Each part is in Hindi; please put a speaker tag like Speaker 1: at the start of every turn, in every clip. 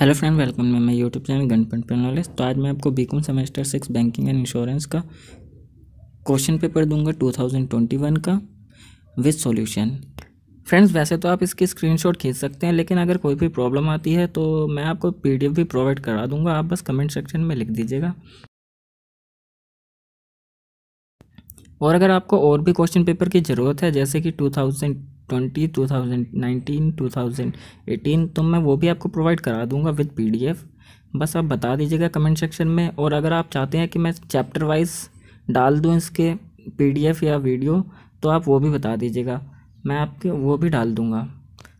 Speaker 1: हेलो फ्रेंड वेलकम मैं मैं यूट्यूब चैनल गणपत पेनोलिस तो आज मैं आपको BCom semester six banking and insurance का क्वेश्चन पेपर दूंगा 2021 का विद सॉल्यूशन फ्रेंड्स वैसे तो आप इसकी स्क्रीनशॉट खींच सकते हैं लेकिन अगर कोई भी प्रॉब्लम आती है तो मैं आपको पी भी प्रोवाइड करा दूंगा आप बस कमेंट सेक्शन में लिख दीजिएगा और अगर आपको और भी क्वेश्चन पेपर की ज़रूरत है जैसे कि two thousand twenty two thousand nineteen two thousand eighteen तो मैं वो भी आपको प्रोवाइड करा दूंगा विद पीडीएफ बस आप बता दीजिएगा कमेंट सेक्शन में और अगर आप चाहते हैं कि मैं चैप्टर वाइज डाल दूँ इसके पीडीएफ या वीडियो तो आप वो भी बता दीजिएगा मैं आपके वो भी डाल दूँगा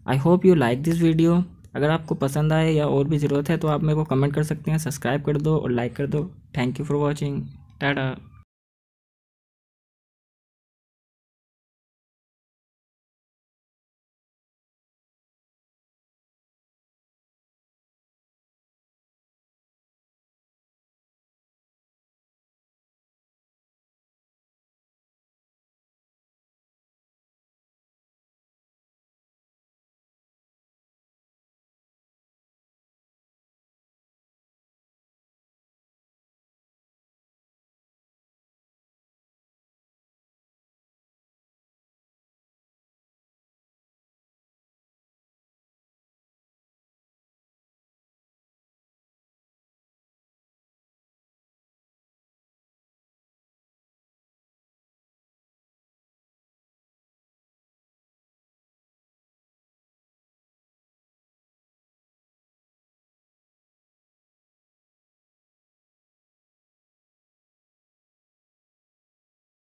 Speaker 1: I hope you like this video अगर आपको पसंद आए या और भी ज़रूरत है तो आप मेरे को कमेंट कर सकते हैं सब्सक्राइब कर दो और लाइक कर दो thank you for watching
Speaker 2: Tata